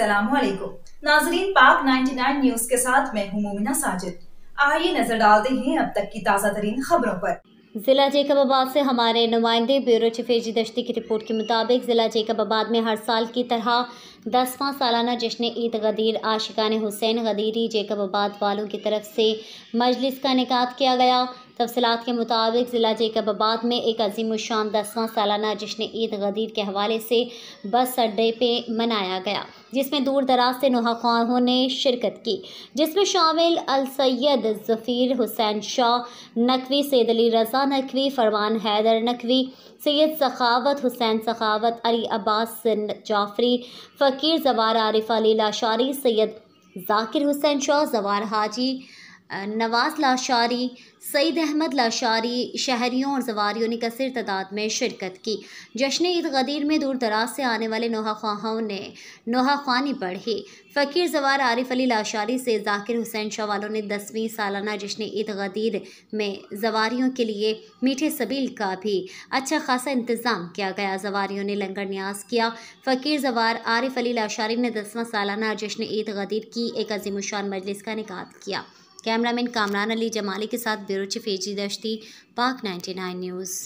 असलम नाजरीन पाक 99 न्यूज के साथ मैं हूं मोमिना साजिद आइए नजर डालते हैं अब तक की ताज़ा तरीन खबरों पर ज़िला आबाद से हमारे नुमाइंदे ब्यूरो चफेजी दश्ती की रिपोर्ट के मुताबिक ज़िला आबाद में हर साल की तरह दसवां सालाना जश्न ईद गदीर आशिकान हुसैन गदीरी जेकब आबाद वालों की तरफ से मजलिस का इनका किया गया तफसलत के मुताबिक ज़िला जेकब आबाद में एक अजीम शाम दसवां सालाना जश्न ईद गदीर के हवाले से बस अड्डे पर मनाया गया जिसमें दूर दराज से नुहाख्वाहों ने शिरकत की जिसमें शामिल सैद ज़फ़ीर हुसैन शाह नकवी सैद अली रज़ा नकवी फरमान हैदर नकवी सैयद सखावत हुसैन सखावत अली अब्बास जाफरी फ़क शकीर जवार आरिफ अली लाशारी सैयद जाकिर हुसैन शाह जवार हाजी नवाज़ लाशारी सईद अहमद लाशारी शहरीों और जवारीों ने कसर तादाद में शिरकत की जश्न ईद गदीर में दूर दराज से आने वाले नोहा ख्वाहों ने नोहा खानी पढ़ी फ़कीर जवार आरिफ अली लाशारी से जाकिर हुसैन शाह वालों ने दसवीं सालाना जश्न ईद गदीर में जवारीों के लिए मीठे सबील का भी अच्छा खासा इंतज़ाम किया गया जवारीों ने लंगर न्याज किया फ़कीर जवार आरिफ अली लाशारी ने दसवां सालाना जश्न ईद गदीर की एक अजीम शान मजलिस का निकात किया कैमरामैन कामरान अली जमाली के साथ ब्यूरो चीफ एजी दश्ती पाक 99 न्यूज़